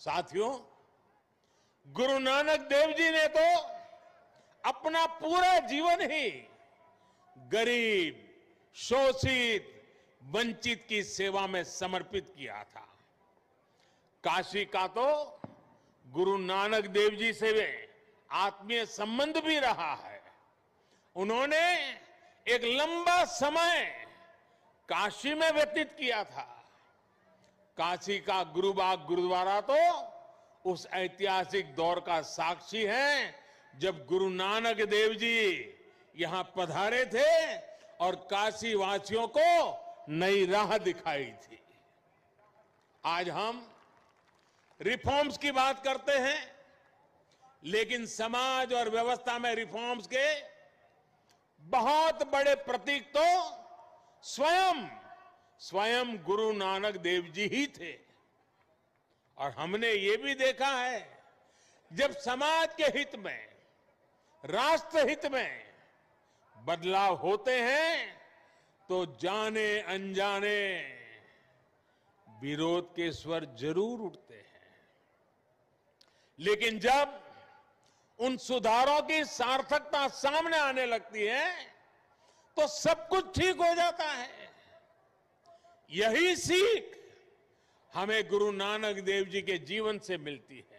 साथियों गुरु नानक देव जी ने तो अपना पूरा जीवन ही गरीब शोषित वंचित की सेवा में समर्पित किया था काशी का तो गुरु नानक देव जी से वे आत्मीय संबंध भी रहा है उन्होंने एक लंबा समय काशी में व्यतीत किया था काशी का गुरुबाग गुरुद्वारा तो उस ऐतिहासिक दौर का साक्षी है जब गुरु नानक देव जी यहां पधारे थे और काशी वासियों को नई राह दिखाई थी आज हम रिफॉर्म्स की बात करते हैं लेकिन समाज और व्यवस्था में रिफॉर्म्स के बहुत बड़े प्रतीक तो स्वयं स्वयं गुरु नानक देव जी ही थे और हमने ये भी देखा है जब समाज के हित में राष्ट्र हित में बदलाव होते हैं तो जाने अनजाने विरोध के स्वर जरूर उठते हैं लेकिन जब उन सुधारों की सार्थकता सामने आने लगती है तो सब कुछ ठीक हो जाता है यही सीख हमें गुरु नानक देव जी के जीवन से मिलती है